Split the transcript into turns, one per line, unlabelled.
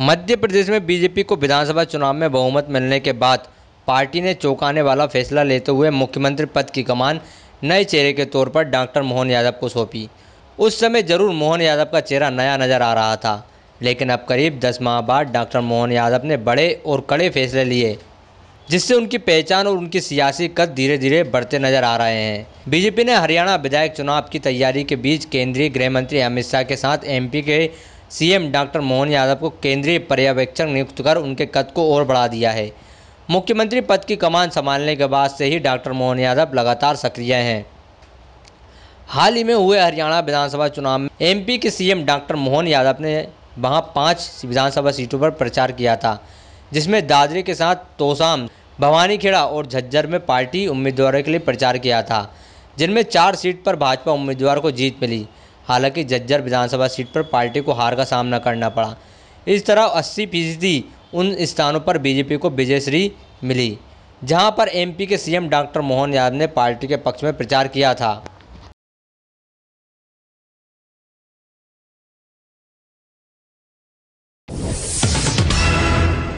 मध्य प्रदेश में बीजेपी को विधानसभा चुनाव में बहुमत मिलने के बाद पार्टी ने चौंकाने वाला फैसला लेते हुए मुख्यमंत्री पद की कमान नए चेहरे के तौर पर डॉक्टर मोहन यादव को सौंपी उस समय जरूर मोहन यादव का चेहरा नया नज़र आ रहा था लेकिन अब करीब दस माह बाद डॉक्टर मोहन यादव ने बड़े और कड़े फैसले लिए जिससे उनकी पहचान और उनकी सियासी कद धीरे धीरे बढ़ते नजर आ रहे हैं बीजेपी ने हरियाणा विधायक चुनाव की तैयारी के बीच केंद्रीय गृह मंत्री अमित शाह के साथ एमपी के सीएम डॉक्टर मोहन यादव को केंद्रीय पर्यवेक्षक नियुक्त कर उनके कद को और बढ़ा दिया है मुख्यमंत्री पद की कमान संभालने के बाद से ही डॉक्टर मोहन यादव लगातार सक्रिय हैं हाल ही में हुए हरियाणा विधानसभा चुनाव में एमपी के सीएम डॉक्टर मोहन यादव ने वहां पांच विधानसभा सीटों पर प्रचार किया था जिसमें दादरी के साथ तोसाम भवानीखेड़ा और झज्जर में पार्टी उम्मीदवारों के लिए प्रचार किया था जिनमें चार सीट पर भाजपा उम्मीदवार को जीत मिली हालांकि जज्जर विधानसभा सीट पर पार्टी को हार का सामना करना पड़ा इस तरह अस्सी फीसदी उन स्थानों पर बीजेपी को विजयश्री मिली जहां पर एमपी के सीएम डॉक्टर मोहन यादव ने पार्टी के पक्ष में प्रचार किया था